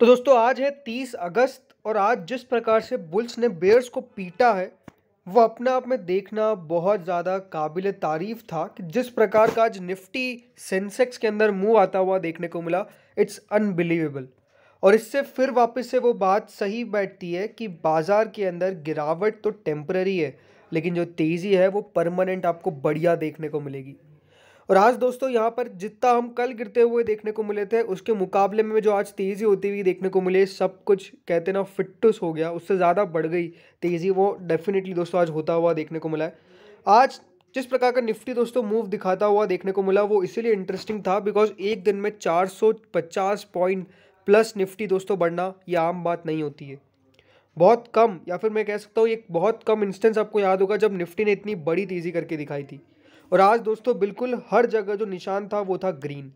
तो दोस्तों आज है तीस अगस्त और आज जिस प्रकार से बुल्स ने बेयर्स को पीटा है वह अपने आप में देखना बहुत ज़्यादा काबिल तारीफ था कि जिस प्रकार का आज निफ्टी सेंसेक्स के अंदर मूव आता हुआ देखने को मिला इट्स अनबिलीवेबल और इससे फिर वापस से वो बात सही बैठती है कि बाज़ार के अंदर गिरावट तो टेम्प्ररी है लेकिन जो तेज़ी है वो परमानेंट आपको बढ़िया देखने को मिलेगी और आज दोस्तों यहाँ पर जितना हम कल गिरते हुए देखने को मिले थे उसके मुकाबले में जो आज तेज़ी होती हुई देखने को मिले सब कुछ कहते ना फिटस हो गया उससे ज़्यादा बढ़ गई तेज़ी वो डेफिनेटली दोस्तों आज होता हुआ देखने को मिला है आज जिस प्रकार का निफ्टी दोस्तों मूव दिखाता हुआ देखने को मिला वो इसीलिए इंटरेस्टिंग था बिकॉज एक दिन में चार पॉइंट प्लस निफ्टी दोस्तों बढ़ना ये आम बात नहीं होती है बहुत कम या फिर मैं कह सकता हूँ एक बहुत कम इंस्टेंस आपको याद होगा जब निफ्टी ने इतनी बड़ी तेज़ी करके दिखाई थी और आज दोस्तों बिल्कुल हर जगह जो निशान था वो था green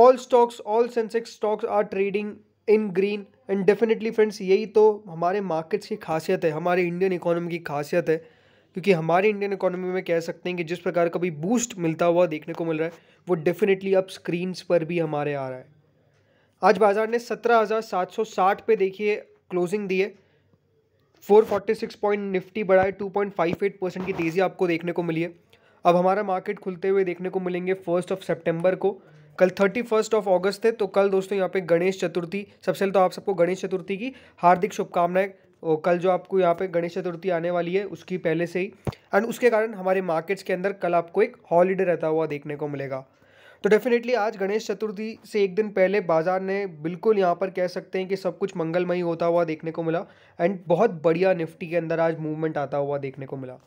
all stocks all Sensex stocks are trading in green and definitely friends यही तो हमारे मार्केट्स की खासियत है हमारे इंडियन इकोनॉमी की खासियत है क्योंकि हमारे इंडियन इकोनॉमी में कह सकते हैं कि जिस प्रकार का भी बूस्ट मिलता हुआ देखने को मिल रहा है वो डेफिनेटली अब स्क्रीन्स पर भी हमारे आ रहा है आज बाज़ार ने 17,760 पे देखिए क्लोजिंग दी है 446 पॉइंट निफ्टी बढ़ा है 2.58 परसेंट की तेज़ी आपको देखने को मिली है अब हमारा मार्केट खुलते हुए देखने को मिलेंगे फर्स्ट ऑफ सेप्टेम्बर को कल थर्टी फर्स्ट ऑफ अगस्त है तो कल दोस्तों यहाँ पे गणेश चतुर्थी सबसे पहले तो आप सबको गणेश चतुर्थी की हार्दिक शुभकामनाएं और कल जो आपको यहाँ पे गणेश चतुर्थी आने वाली है उसकी पहले से ही एंड उसके कारण हमारे मार्केट्स के अंदर कल आपको एक हॉलीडे रहता हुआ देखने को मिलेगा तो डेफिनेटली आज गणेश चतुर्थी से एक दिन पहले बाजार ने बिल्कुल यहाँ पर कह सकते हैं कि सब कुछ मंगलमयी होता हुआ देखने को मिला एंड बहुत बढ़िया निफ्टी के अंदर आज मूवमेंट आता हुआ देखने को मिला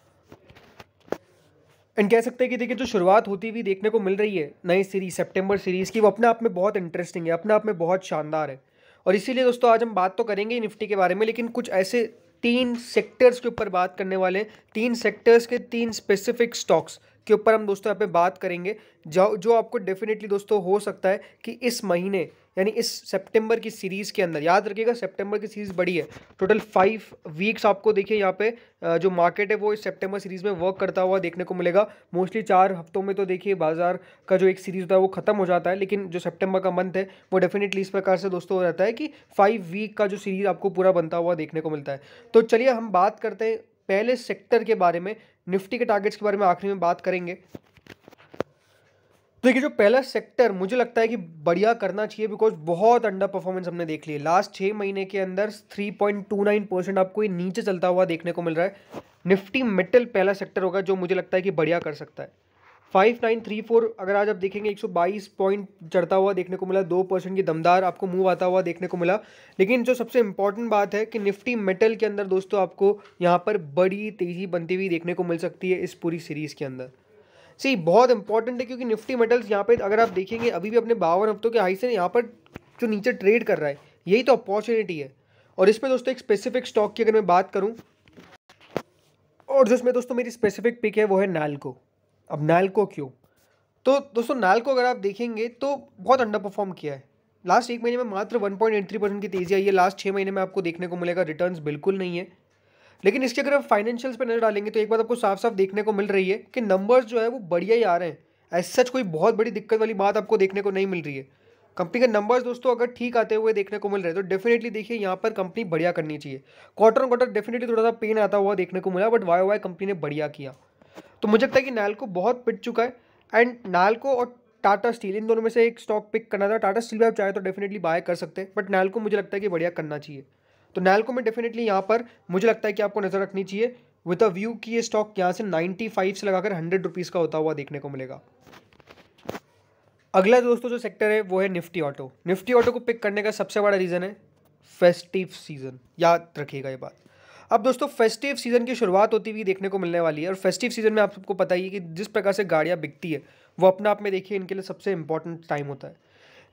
एंड कह सकते हैं कि देखिए जो शुरुआत होती हुई देखने को मिल रही है नई सीरीज सेप्टेम्बर सीरीज़ की वो अपने आप में बहुत इंटरेस्टिंग है अपने आप में बहुत शानदार है और इसीलिए दोस्तों आज हम बात तो करेंगे निफ्टी के बारे में लेकिन कुछ ऐसे तीन सेक्टर्स के ऊपर बात करने वाले तीन सेक्टर्स के तीन स्पेसिफिक स्टॉक्स के ऊपर हम दोस्तों यहाँ पे बात करेंगे जो जो आपको डेफिनेटली दोस्तों हो सकता है कि इस महीने यानी इस सितंबर की सीरीज़ के अंदर याद रखिएगा सितंबर की सीरीज़ बड़ी है टोटल फाइव वीक्स आपको देखिए यहाँ पे जो मार्केट है वो इस सितंबर सीरीज़ में वर्क करता हुआ देखने को मिलेगा मोस्टली चार हफ्तों में तो देखिए बाजार का जो एक सीरीज़ होता है वो ख़त्म हो जाता है लेकिन जो सेप्टेम्बर का मंथ है वो डेफिनेटली इस प्रकार से दोस्तों रहता है कि फाइव वीक का जो सीरीज़ आपको पूरा बनता हुआ देखने को मिलता है तो चलिए हम बात करते हैं पहले सेक्टर के बारे में निफ्टी के टारगेट्स के बारे में आखिरी में बात करेंगे तो देखिए जो पहला सेक्टर मुझे लगता है कि बढ़िया करना चाहिए बिकॉज बहुत अंडर परफॉर्मेंस हमने देख ली लास्ट छः महीने के अंदर 3.29 परसेंट आपको ये नीचे चलता हुआ देखने को मिल रहा है निफ्टी मेटल पहला सेक्टर होगा जो मुझे लगता है कि बढ़िया कर सकता है फाइव नाइन थ्री फोर अगर आज आप देखेंगे एक सौ बाईस पॉइंट चढ़ता हुआ देखने को मिला दो परसेंट की दमदार आपको मूव आता हुआ देखने को मिला लेकिन जो सबसे इंपॉर्टेंट बात है कि निफ्टी मेटल के अंदर दोस्तों आपको यहाँ पर बड़ी तेज़ी बनती हुई देखने को मिल सकती है इस पूरी सीरीज़ के अंदर सी बहुत इंपॉर्टेंट है क्योंकि निफ्टी मेटल्स यहाँ पे अगर आप देखेंगे अभी भी अपने बावन हफ्तों के हाई से यहाँ पर जो नीचे ट्रेड कर रहा है यही तो अपॉर्चुनिटी है और इसमें दोस्तों एक स्पेसिफिक स्टॉक की अगर मैं बात करूँ और जिसमें दोस्तों मेरी स्पेसिफिक पिक है वो है नैलको अब नैलको क्यों तो दोस्तों नैलको अगर आप देखेंगे तो बहुत अंडर परफॉर्म किया है लास्ट एक महीने में मात्र 1.83 परसेंट की तेज़ी आई है लास्ट छः महीने में आपको देखने को मिलेगा रिटर्न्स बिल्कुल नहीं है लेकिन इसके अगर आप फाइनेंशियल्स पर नज़र डालेंगे तो एक बात आपको साफ साफ देखने को मिल रही है कि नंबर्स जो है वो बढ़िया ही आ रहे हैं एज सच कोई बहुत बड़ी दिक्कत वाली बात आपको देखने को नहीं मिल रही है कंपनी के नंबर्स दोस्तों अगर ठीक आते हुए देखने को मिल रहे हैं तो डेफिनेटली देखिए यहाँ पर कंपनी बढ़िया करनी चाहिए क्वार्टर ऑन क्वार्टर डेफिनेटली थोड़ा सा पेन आता हुआ देखने को मिला बट वाई वाई कंपनी ने बढ़िया किया तो मुझे लगता है कि नैलको बहुत पिट चुका है एंड नैलको और टाटा स्टील इन दोनों में से एक स्टॉक पिक करना था टाटा स्टील भी आप चाहे तो डेफिनेटली बाय कर सकते हैं बट नैलको मुझे लगता है कि बढ़िया करना चाहिए तो नैलको में डेफिनेटली यहाँ पर मुझे लगता है कि आपको नज़र रखनी चाहिए विद अ व्यू कि ये स्टॉक यहाँ से नाइन्टी फाइव से लगाकर हंड्रेड रुपीज़ का होता हुआ देखने को मिलेगा अगला दोस्तों जो सेक्टर है वो है निफ्टी ऑटो निफ्टी ऑटो को पिक करने का सबसे बड़ा रीज़न है फेस्टिव सीज़न याद रखिएगा ये बात अब दोस्तों फेस्टिव सीज़न की शुरुआत होती हुई देखने को मिलने वाली है और फेस्टिव सीज़न में आप सबको पता ही है कि जिस प्रकार से गाड़ियाँ बिकती है वो अपने आप में देखिए इनके लिए सबसे इंपॉर्टेंट टाइम होता है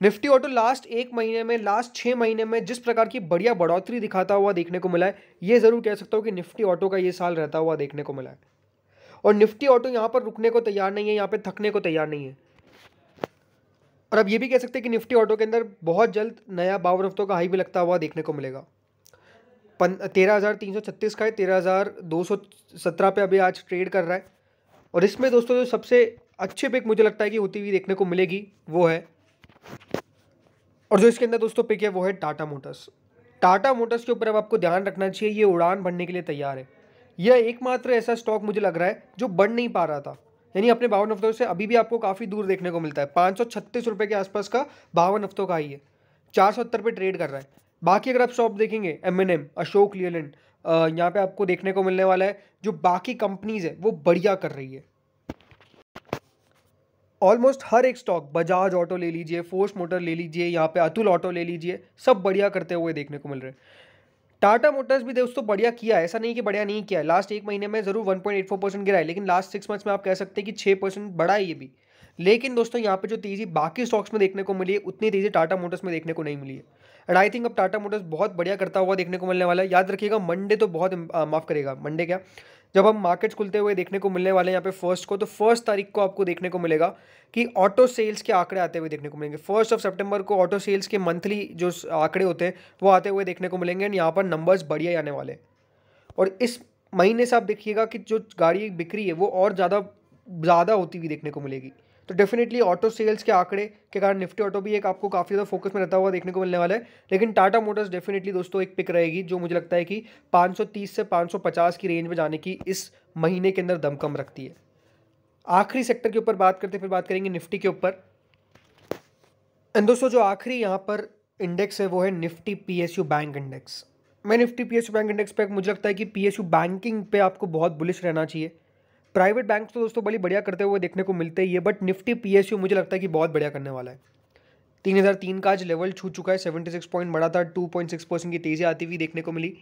निफ्टी ऑटो लास्ट एक महीने में लास्ट छः महीने में जिस प्रकार की बढ़िया बढ़ोतरी दिखाता हुआ देखने को मिला है ये ज़रूर कह सकता हूँ कि निफ्टी ऑटो का ये साल रहता हुआ देखने को मिला है और निफ्टी ऑटो यहाँ पर रुकने को तैयार नहीं है यहाँ पर थकने को तैयार नहीं है और अब ये भी कह सकते हैं कि निफ्टी ऑटो के अंदर बहुत जल्द नया बावन हफ्तों का हाई भी लगता हुआ देखने को मिलेगा पन तेरह हज़ार तीन सौ छत्तीस का है तेरह हज़ार दो सौ सत्रह पे अभी आज ट्रेड कर रहा है और इसमें दोस्तों जो सबसे अच्छे पिक मुझे लगता है कि होती हुई देखने को मिलेगी वो है और जो इसके अंदर दोस्तों पिक है वो है टाटा मोटर्स टाटा मोटर्स के ऊपर अब आपको ध्यान रखना चाहिए ये उड़ान भरने के लिए तैयार है यह एकमात्र ऐसा स्टॉक मुझे लग रहा है जो बढ़ नहीं पा रहा था यानी अपने बावन हफ्तों से अभी भी आपको काफ़ी दूर देखने को मिलता है पाँच सौ छत्तीस रुपये के आसपास का बावन हफ्तों का ही है चार सौ सत्तर पे ट्रेड कर रहा है बाकी अगर आप स्टॉक देखेंगे M and M Ashok Leyland यहाँ पे आपको देखने को मिलने वाला है जो बाकी कंपनीज़ है वो बढ़िया कर रही है ऑलमोस्ट हर एक स्टॉक बजाज ऑटो ले लीजिए फोर्स मोटर ले लीजिए यहाँ पे अतुल ऑटो ले लीजिए सब बढ़िया करते हुए देखने को मिल रहे हैं टाटा मोटर्स भी दोस्तों बढ़िया किया ऐसा नहीं कि बढ़िया नहीं किया लास्ट एक महीने में जरूर 1.84 परसेंट गिरा है लेकिन लास्ट सिक्स मंथ्स में आप कह सकते हैं कि छः परसेंट बढ़ा है ये भी लेकिन दोस्तों यहाँ पे जो तेज़ी बाकी स्टॉक्स में देखने को मिली है उतनी तेज़ी टाटा मोटर्स में देखने को नहीं मिली है एंड आई थिंक अब टाटा मोटर्स बहुत बढ़िया करता हुआ देखने को मिलने वाला है याद रखिएगा मंडे तो बहुत माफ़ करेगा मंडे क्या जब हम मार्केट्स खुलते हुए देखने को मिलने वाले हैं यहाँ पे फर्स्ट को तो फर्स्ट तारीख को आपको देखने को मिलेगा कि ऑटो सेल्स के आंकड़े आते हुए देखने को मिलेंगे फर्स्ट ऑफ सितंबर को ऑटो सेल्स के मंथली जो आंकड़े होते हैं वो आते हुए देखने को मिलेंगे एंड यहाँ पर नंबर्स बढ़िया आने वाले और इस महीने से आप देखिएगा कि जो गाड़ी बिक्री है वो और ज़्यादा ज़्यादा होती हुई देखने को मिलेगी तो डेफिनेटली ऑटो सेल्स के आंकड़े के कारण निफ्टी ऑटो भी एक आपको काफ़ी ज़्यादा फोकस में रहता हुआ देखने को मिलने वाला है लेकिन टाटा मोटर्स डेफिनेटली दोस्तों एक पिक रहेगी जो मुझे लगता है कि 530 से 550 की रेंज में जाने की इस महीने के अंदर दमकम रखती है आखिरी सेक्टर के ऊपर बात करते फिर बात करेंगे निफ्टी के ऊपर एंड दोस्तों जो आखिरी यहाँ पर इंडेक्स है वो है निफ्टी पी बैंक इंडेक्स मैं निफ्टी पी बैंक इंडेक्स पर मुझे लगता है कि पी बैंकिंग पे आपको बहुत बुलिश रहना चाहिए प्राइवेट बैंक तो दोस्तों बड़ी बढ़िया करते हुए देखने को मिलते ही है बट निफ्टी पी मुझे लगता है कि बहुत बढ़िया करने वाला है तीन हज़ार तीन का आज लेवल छू चुका है सेवेंटी सिक्स पॉइंट बढ़ा था टू पॉइंट सिक्स परसेंट की तेज़ी आती हुई देखने को मिली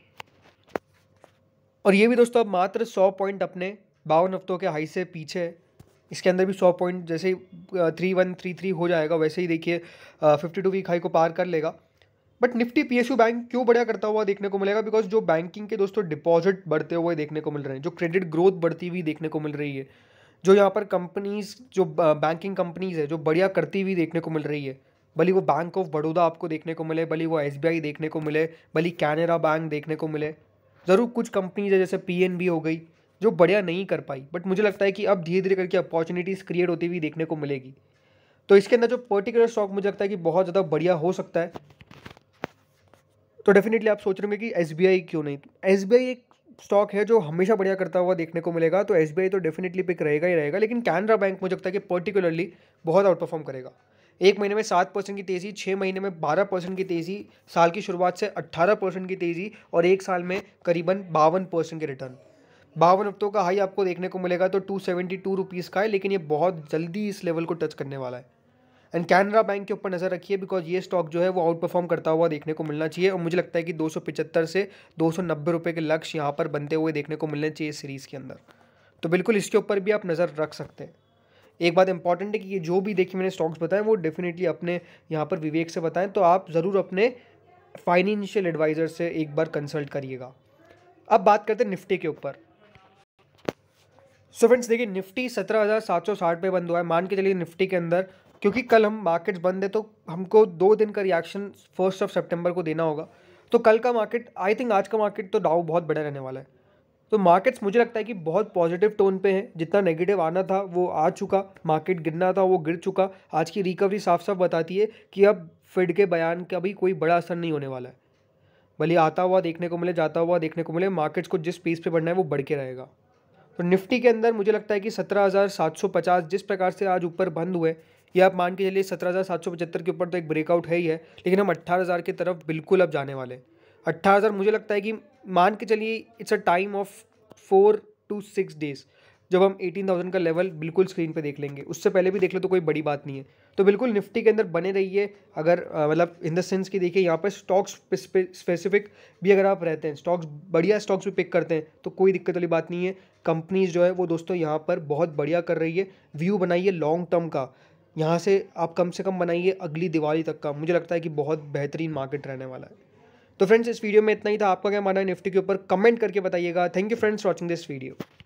और ये भी दोस्तों अब मात्र सौ पॉइंट अपने बावन हफ्तों के हाई से पीछे इसके अंदर भी सौ पॉइंट जैसे ही थ्री वन थ्री थ्री हो जाएगा वैसे ही देखिए फिफ्टी टू वीक हाई को पार कर लेगा बट निफ्टी पीएसयू बैंक क्यों बढ़िया करता हुआ देखने को मिलेगा बिकॉज जो बैंकिंग के दोस्तों डिपॉजिट बढ़ते हुए देखने को मिल रहे हैं जो क्रेडिट ग्रोथ बढ़ती हुई देखने को मिल रही है जो यहाँ पर कंपनीज जो बैंकिंग कंपनीज है जो बढ़िया करती हुई देखने को मिल रही है भली वो बैंक ऑफ बड़ौदा आपको देखने को मिले भली वो एस देखने को मिले भली कैनरा बैंक देखने को मिले ज़रूर कुछ कंपनीज है जैसे पी हो गई जो बढ़िया नहीं कर पाई बट मुझे लगता है कि अब धीरे धीरे करके अपॉर्चुनिटीज़ क्रिएट होती हुई देखने को मिलेगी तो इसके अंदर जो पर्टिकुलर स्टॉक मुझे लगता है कि बहुत ज़्यादा बढ़िया हो सकता है तो डेफिनेटली आप सोच रहे होंगे कि एस क्यों नहीं एस एक स्टॉक है जो हमेशा बढ़िया करता हुआ देखने को मिलेगा तो एस तो डेफिनेटली पिक रहेगा ही रहेगा लेकिन कैनरा बैंक मुझे लगता है कि पर्टिकुलरली बहुत आउट परफॉर्म करेगा एक महीने में सात परसेंट की तेज़ी छः महीने में बारह परसेंट की तेज़ी साल की शुरुआत से अट्ठारह परसेंट की तेज़ी और एक साल में करीबन बावन परसेंट के रिटर्न बावन हफ्तों का हाई आपको देखने को मिलेगा तो टू सेवेंटी टू रुपीज़ का है लेकिन ये बहुत जल्दी इस लेवल को टच करने वाला है एंड कैनरा बैंक के ऊपर नज़र रखिए बिकॉज ये स्टॉक जो है वो आउट परफॉर्म करता हुआ देखने को मिलना चाहिए और मुझे लगता है कि दो से दो रुपए के लक्ष्य यहाँ पर बनते हुए देखने को मिलने चाहिए सीरीज़ के अंदर तो बिल्कुल इसके ऊपर भी आप नज़र रख सकते हैं एक बात इंपॉर्टेंट है कि ये जो भी देखिए मैंने स्टॉक्स बताएं वो डेफिनेटली अपने यहाँ पर विवेक से बताएं तो आप ज़रूर अपने फाइनेंशियल एडवाइज़र से एक बार कंसल्ट करिएगा अब बात करते हैं निफ्टी के ऊपर सो फ्रेंड्स देखिए निफ्टी सत्रह हज़ार सात सौ साठ पे बंद हुआ है मान के चलिए निफ्टी के अंदर क्योंकि कल हम मार्केट्स बंद है तो हमको दो दिन का रिएक्शन फर्स्ट ऑफ सेप्टेम्बर को देना होगा तो कल का मार्केट आई थिंक आज का मार्केट तो डाउ बहुत बड़ा रहने वाला है तो मार्केट्स मुझे लगता है कि बहुत पॉजिटिव टोन पे है जितना नेगेटिव आना था वो आ चुका मार्केट गिरना था वो गिर चुका आज की रिकवरी साफ साफ बताती है कि अब फेड के बयान का भी कोई बड़ा असर नहीं होने वाला है भले आता हुआ देखने को मिले जाता हुआ देखने को मिले मार्केट्स को जिस पेस पे बढ़ना है वो बढ़ के रहेगा तो निफ्टी के अंदर मुझे लगता है कि सत्रह जिस प्रकार से आज ऊपर बंद हुए ये आप मान के चलिए सत्रह हज़ार सात सौ पचहत्तर के ऊपर तो एक ब्रेकआउट है ही है लेकिन हम अट्ठारह हज़ार की तरफ बिल्कुल अब जाने वाले अट्ठारह हज़ार मुझे लगता है कि मान के चलिए it's a time of four to six days जब हम एटीन थाउजेंड का लेवल बिल्कुल स्क्रीन पे देख लेंगे उससे पहले भी देख लो तो कोई बड़ी बात नहीं है तो बिल्कुल निफ्टी के अंदर बने रहिए अगर मतलब इन द सेंस कि देखिए यहाँ पर स्टॉक्स स्पेसिफिक भी अगर आप रहते हैं स्टॉक्स बढ़िया स्टॉक्स भी पिक करते हैं तो कोई दिक्कत वाली बात नहीं है कंपनीज जो है वो दोस्तों यहाँ पर बहुत बढ़िया कर रही है व्यू बनाइए लॉन्ग टर्म का यहाँ से आप कम से कम बनाइए अगली दिवाली तक का मुझे लगता है कि बहुत बेहतरीन मार्केट रहने वाला है तो फ्रेंड्स इस वीडियो में इतना ही था आपका क्या मानना है निफ्टी के ऊपर कमेंट करके बताइएगा thank you friends watching this video